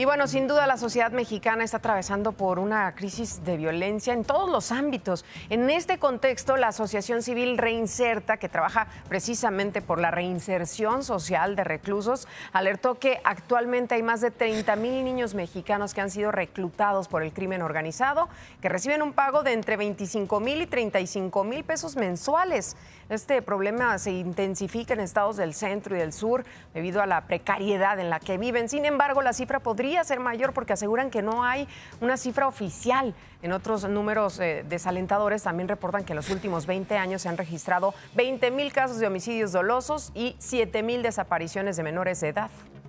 Y bueno, sin duda la sociedad mexicana está atravesando por una crisis de violencia en todos los ámbitos. En este contexto, la Asociación Civil Reinserta, que trabaja precisamente por la reinserción social de reclusos, alertó que actualmente hay más de 30 mil niños mexicanos que han sido reclutados por el crimen organizado, que reciben un pago de entre 25 mil y 35 mil pesos mensuales. Este problema se intensifica en estados del centro y del sur debido a la precariedad en la que viven. Sin embargo, la cifra podría ser mayor porque aseguran que no hay una cifra oficial. En otros números eh, desalentadores también reportan que en los últimos 20 años se han registrado 20 mil casos de homicidios dolosos y 7 mil desapariciones de menores de edad.